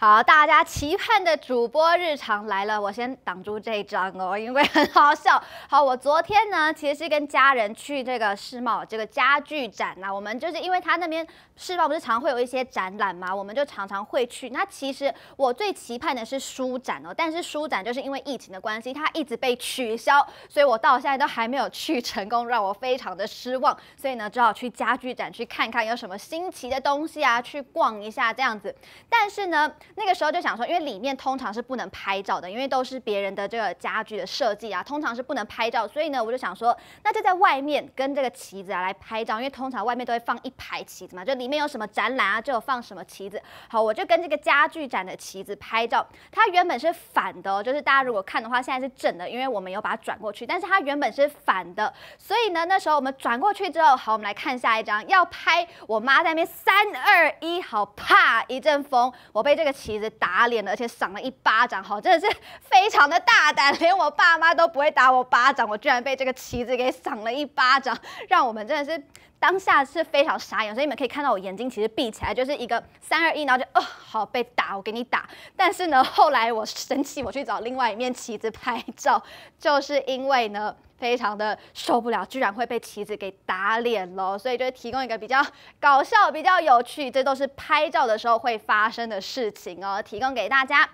好，大家期盼的主播日常来了，我先挡住这一张哦，因为很好笑。好，我昨天呢其实是跟家人去这个世贸这个家具展呐，我们就是因为他那边世贸不是常会有一些展览嘛，我们就常常会去。那其实我最期盼的是书展哦，但是书展就是因为疫情的关系，它一直被取消，所以我到现在都还没有去成功，让我非常的失望。所以呢，只好去家具展去看看有什么新奇的东西啊，去逛一下这样子。但是呢。那个时候就想说，因为里面通常是不能拍照的，因为都是别人的这个家具的设计啊，通常是不能拍照，所以呢，我就想说，那就在外面跟这个旗子啊来拍照，因为通常外面都会放一排旗子嘛，就里面有什么展览啊，就有放什么旗子。好，我就跟这个家具展的旗子拍照，它原本是反的，就是大家如果看的话，现在是正的，因为我们有把它转过去，但是它原本是反的，所以呢，那时候我们转过去之后，好，我们来看下一张，要拍我妈在那边，三二一，好，啪，一阵风，我被这个。旗子打脸了，而且赏了一巴掌，好真的是非常的大胆，连我爸妈都不会打我巴掌，我居然被这个旗子给赏了一巴掌，让我们真的是当下是非常傻眼，所以你们可以看到我眼睛其实闭起来就是一个三二一，然后就哦好被打，我给你打。但是呢，后来我生气，我去找另外一面旗子拍照，就是因为呢。非常的受不了，居然会被棋子给打脸喽，所以就提供一个比较搞笑、比较有趣，这都是拍照的时候会发生的事情哦，提供给大家。